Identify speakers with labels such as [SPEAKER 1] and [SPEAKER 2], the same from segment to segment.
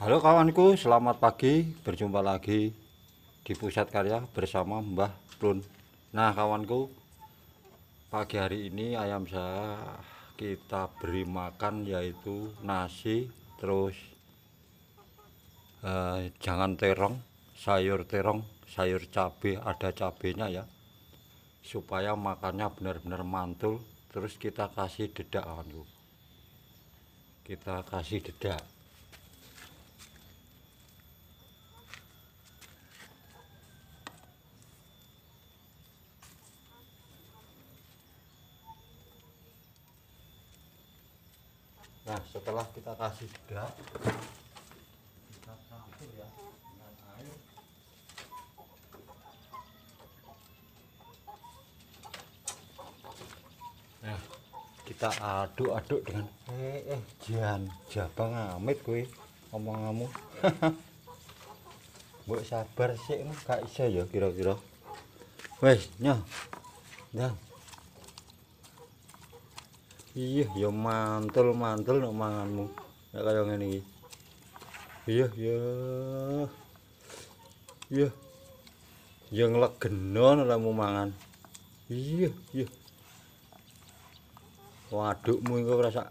[SPEAKER 1] Halo kawanku, selamat pagi. Berjumpa lagi di Pusat Karya bersama Mbah brun Nah, kawanku, pagi hari ini ayam saya kita beri makan yaitu nasi terus eh, jangan terong, sayur terong, sayur cabe, ada cabenya ya. Supaya makannya benar-benar mantul, terus kita kasih dedak kawanku. Kita kasih dedak. nah setelah kita kasih dak kita campur ya dengan air nah kita aduk-aduk dengan eh eh jan jabang amit kowe ngomong kamu mbok sabar sih gak iso ya kira-kira wes nyoh ya. iya ya mantul mantul nak manganmu nak kaya ngene iki iya ya iya ya nglegena nakmu mangan iya iya wadukmu iku rasak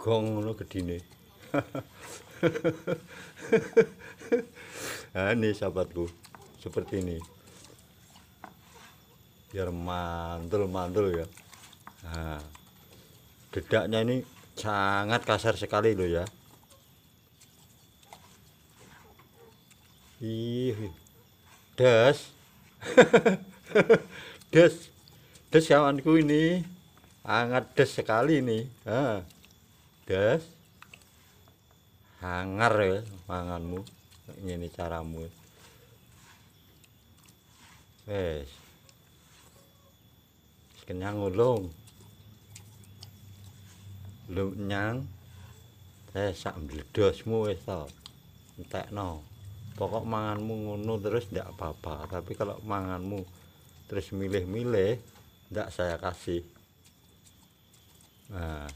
[SPEAKER 1] gong ngono gedine ah, ini sahabatku seperti ini biar mantul mantul ya nah. dedaknya ini sangat kasar sekali loh ya ih des des des ya, kawanku ini hangat des sekali nih des hangar ya manganmu ini caramu wes kenyang ulung lu nyang saya eh, sak bledosmu wis entek no pokok manganmu ngono terus ndak apa-apa tapi kalau manganmu terus milih-milih ndak saya kasih nah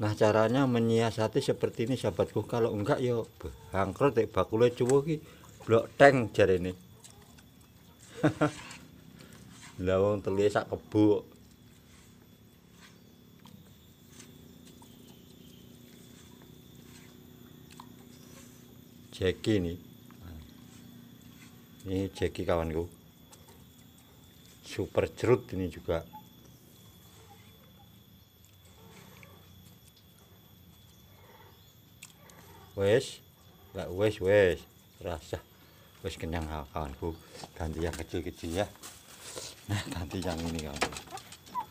[SPEAKER 1] Nah caranya menyiasati seperti ini sahabatku kalau enggak yo bangkrut dek bakule cuwo ki blok tank jare ini. Lah terlihat telu ya sak Jeki nih. Ini Jeki kawanku. Super jerut ini juga. Wes, nggak wes wes, rasa wes kenyang kawanku. Ganti yang kecil-kecil ya nah nanti yang ini kan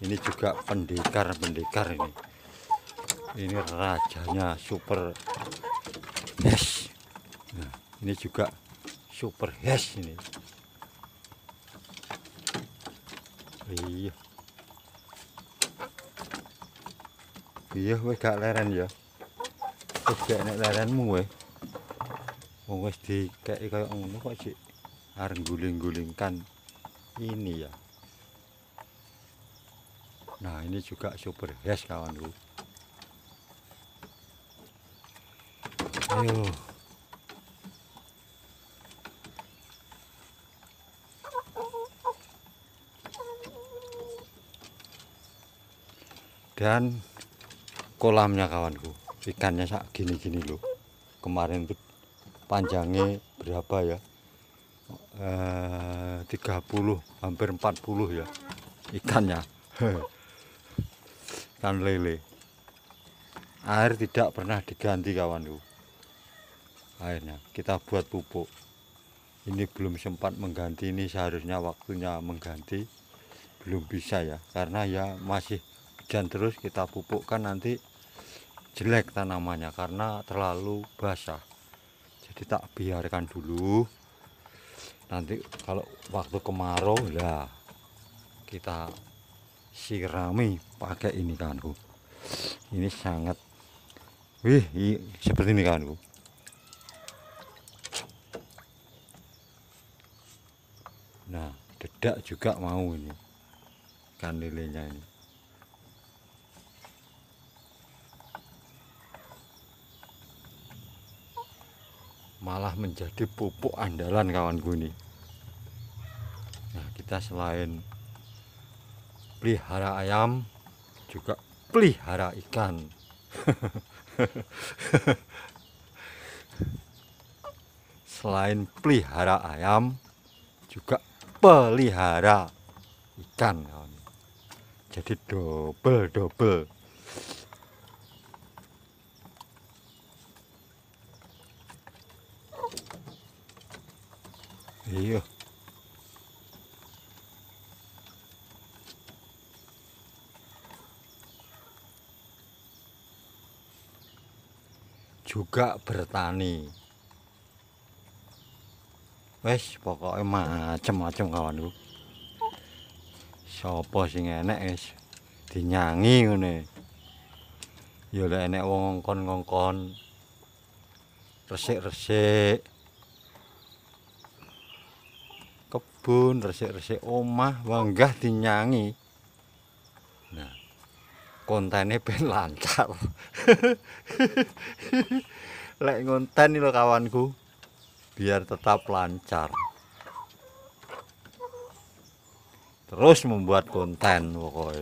[SPEAKER 1] ini juga pendekar pendekar ini ini rajanya super yes nah, ini juga super yes ini iya iya weh gak leren ya weh gak enak lerenmu weh wong wis dikeki kaya ngono kok sik areng guling-gulingkan ini ya nah ini juga super hes kawanku ayo dan kolamnya kawanku ikannya sak gini-gini loh kemarin tuh panjangnya berapa ya Eh, tiga 30 hampir 40 ya ikannya ikan lele air tidak pernah diganti kawan kawanku airnya kita buat pupuk ini belum sempat mengganti ini seharusnya waktunya mengganti belum bisa ya karena ya masih hujan terus kita pupukkan nanti jelek tanamannya karena terlalu basah jadi tak biarkan dulu nanti kalau waktu kemarau ya kita sirami pakai ini kawanku ini sangat wih seperti ini kawanku nah dedak juga mau ini ikan ini malah menjadi pupuk andalan kawan ini nah kita selain pelihara ayam juga pelihara ikan selain pelihara ayam juga pelihara ikan jadi double double Iya. Juga bertani. Wes pokoknya macam-macam kawan Sopo sing enek wes dinyangi ngene. Ya lek enek wong ngongkon-ngongkon resik-resik. kebun resik-resik omah wanggah dinyangi nah kontennya ben lancar lek ngonten lho kawanku biar tetap lancar terus membuat konten pokoknya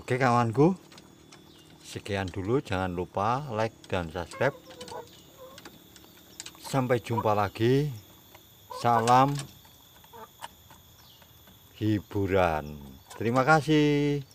[SPEAKER 1] oke kawanku sekian dulu jangan lupa like dan subscribe sampai jumpa lagi. Salam hiburan. Terima kasih.